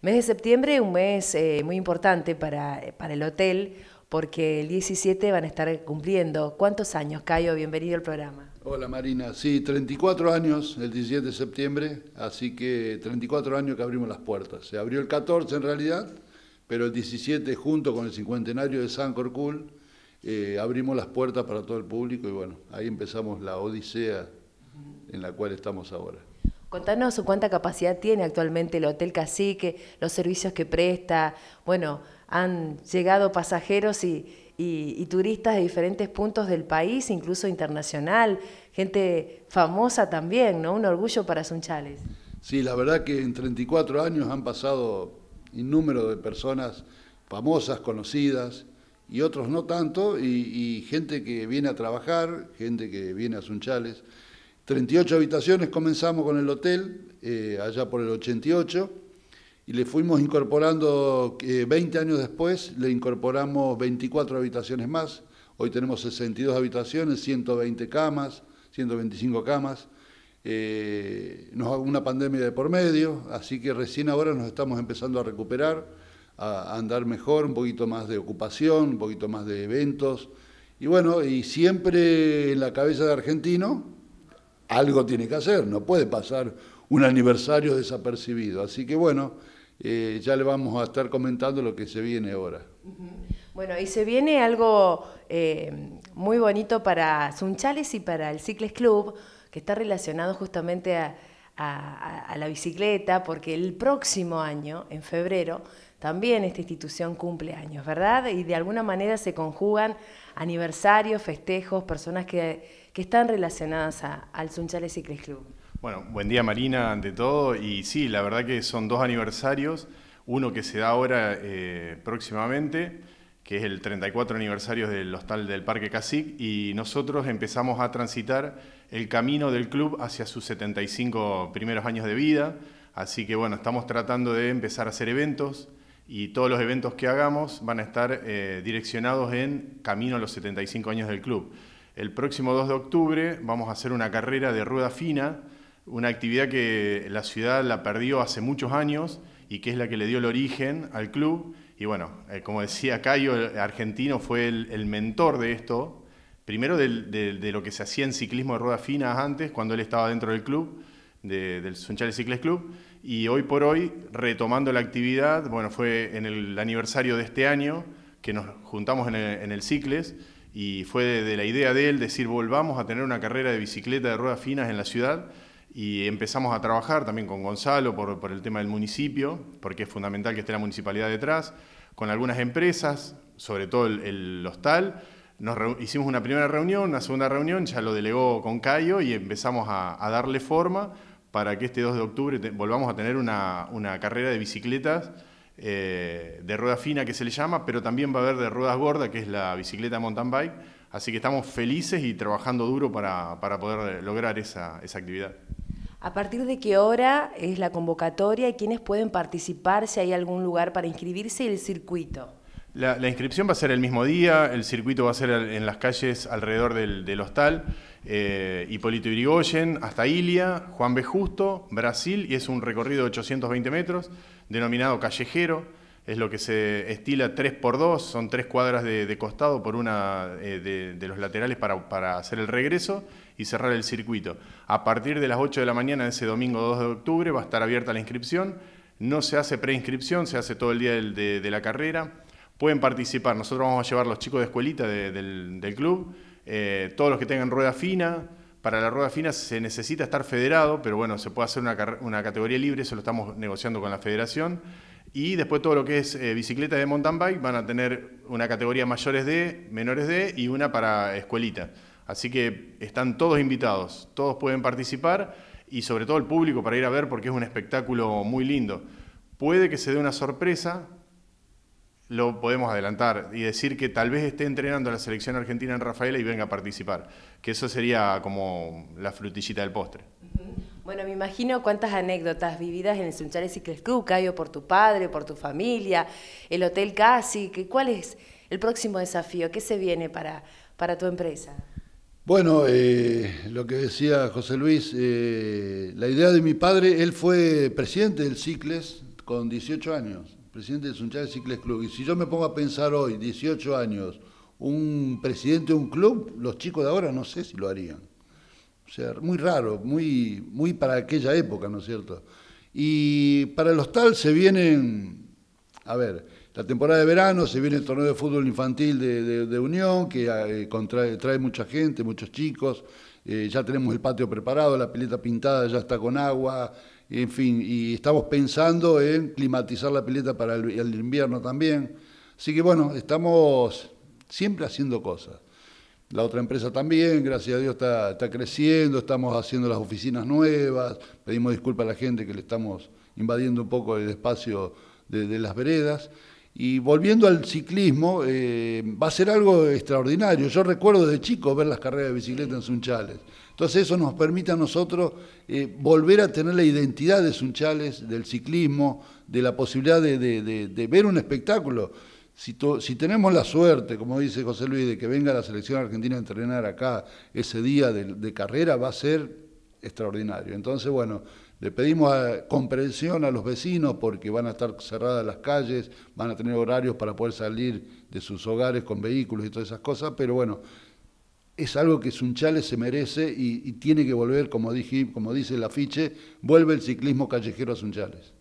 Mes de septiembre, un mes eh, muy importante para, para el hotel, porque el 17 van a estar cumpliendo. ¿Cuántos años, Cayo? Bienvenido al programa. Hola Marina, sí, 34 años el 17 de septiembre, así que 34 años que abrimos las puertas. Se abrió el 14 en realidad, pero el 17 junto con el cincuentenario de San Corcul eh, abrimos las puertas para todo el público y bueno, ahí empezamos la odisea en la cual estamos ahora. Contanos cuánta capacidad tiene actualmente el Hotel Cacique, los servicios que presta. Bueno, han llegado pasajeros y, turistas de diferentes puntos del país, incluso internacional, gente famosa también, ¿no? Un orgullo para Sunchales. Sí, la verdad que en 34 años han pasado inúmeros de personas famosas, conocidas, y otros no tanto, y, y gente que viene a trabajar, gente que viene a Sunchales. 38 habitaciones, comenzamos con el hotel eh, allá por el 88 y le fuimos incorporando, 20 eh, años después, le incorporamos 24 habitaciones más. Hoy tenemos 62 habitaciones, 120 camas, 125 camas. Eh, nos, una pandemia de por medio, así que recién ahora nos estamos empezando a recuperar, a andar mejor, un poquito más de ocupación, un poquito más de eventos. Y bueno, y siempre en la cabeza de argentino, algo tiene que hacer, no puede pasar un aniversario desapercibido. Así que bueno, eh, ya le vamos a estar comentando lo que se viene ahora. Bueno, y se viene algo eh, muy bonito para Sunchales y para el Cicles Club, que está relacionado justamente a a, la bicicleta, porque el próximo año, en febrero, también esta institución cumple años, ¿verdad? Y de alguna manera se conjugan aniversarios, festejos, personas que, están relacionadas al Sunchales Cycles Club. Bueno, buen día Marina, ante todo, y sí, la verdad que son dos aniversarios, uno que se da ahora eh, próximamente, que es el 34 aniversario del hostal del Parque Cacique, y nosotros empezamos a transitar el camino del club hacia sus 75 primeros años de vida. Así que bueno, estamos tratando de empezar a hacer eventos y todos los eventos que hagamos van a estar eh, direccionados en camino a los 75 años del club. El próximo 2 de octubre vamos a hacer una carrera de rueda fina, una actividad que la ciudad la perdió hace muchos años y que es la que le dio el origen al club. Y bueno, eh, como decía Cayo, el argentino fue el mentor de esto, primero de, lo que se hacía en ciclismo de ruedas finas antes, cuando él estaba dentro del club, del Sunchales Cicles Club, y hoy por hoy, retomando la actividad, bueno, fue en el aniversario de este año que nos juntamos en el, Cicles, y fue de, la idea de él decir, volvamos a tener una carrera de bicicleta de ruedas finas en la ciudad, y empezamos a trabajar también con Gonzalo por, el tema del municipio, porque es fundamental que esté la municipalidad detrás, con algunas empresas, sobre todo el, el hostal, hicimos una primera reunión, una segunda reunión, ya lo delegó con Cayo y empezamos a, darle forma para que este 2 de octubre volvamos a tener una, carrera de bicicletas eh, de rueda fina que se le llama, pero también va a haber de ruedas gordas, que es la bicicleta mountain bike. Así que estamos felices y trabajando duro para, poder eh, lograr esa, actividad. ¿A partir de qué hora es la convocatoria y quiénes pueden participar, si hay algún lugar para inscribirse y el circuito? La, inscripción va a ser el mismo día, el circuito va a ser en las calles alrededor del, hostal, eh, Hipólito Irigoyen, hasta Ilia, Juan B. Justo, Brasil, y es un recorrido de 820 metros, denominado callejero, es lo que se estila 3x2, son tres cuadras de, costado por una eh, de, los laterales para, hacer el regreso y cerrar el circuito. A partir de las 8 de la mañana de ese domingo 2 de octubre va a estar abierta la inscripción, no se hace preinscripción, se hace todo el día de la carrera pueden participar. Nosotros vamos a llevar los chicos de escuelita del, club, eh, todos los que tengan rueda fina. Para la rueda fina se necesita estar federado, pero bueno, se puede hacer una, categoría libre, eso lo estamos negociando con la federación. Y después todo lo que es eh, bicicleta de mountain bike van a tener una categoría mayores de, menores de y una para escuelita. Así que están todos invitados, todos pueden participar y sobre todo el público para ir a ver porque es un espectáculo muy lindo. Puede que se dé una sorpresa lo podemos adelantar y decir que tal vez esté entrenando a la selección argentina en Rafaela y venga a participar, que eso sería como la frutillita del postre. Bueno, me imagino cuántas anécdotas vividas en el Sunchales Cycles Club, Cayo, por tu padre, por tu familia, el Hotel Casi, ¿cuál es el próximo desafío? ¿Qué se viene para, para tu empresa? Bueno, eh, lo que decía José Luis, eh, la idea de mi padre, él fue presidente del Cicles con 18 años presidente de Sunchales Cicles Club. Y si yo me pongo a pensar hoy, 18 años, un presidente de un club, los chicos de ahora no sé si lo harían. O sea, muy raro, muy, muy para aquella época, ¿no es cierto? Y para los tal se vienen, a ver, la temporada de verano, se viene el torneo de fútbol infantil de, Unión, que ah, eh, trae mucha gente, muchos chicos, eh, ya tenemos el patio preparado, la pileta pintada ya está con agua, en fin, y estamos pensando en climatizar la pileta para el, invierno también. Así que bueno, estamos siempre haciendo cosas. La otra empresa también, gracias a Dios, está, creciendo, estamos haciendo las oficinas nuevas, pedimos disculpas a la gente que le estamos invadiendo un poco el espacio de las veredas. Y volviendo al ciclismo, eh, va a ser algo extraordinario. Yo recuerdo de chico ver las carreras de bicicleta en Sunchales. Entonces eso nos permite a nosotros eh, volver a tener la identidad de Sunchales, del ciclismo, de la posibilidad de, ver un espectáculo. Si, si, tenemos la suerte, como dice José Luis, de que venga la selección argentina a entrenar acá ese día de, carrera, va a ser extraordinario. Entonces, bueno, le pedimos eh, comprensión a los vecinos porque van a estar cerradas las calles, van a tener horarios para poder salir de sus hogares con vehículos y todas esas cosas, pero bueno, es algo que Sunchales se merece y, tiene que volver, como, como dice el afiche, vuelve el ciclismo callejero a Sunchales.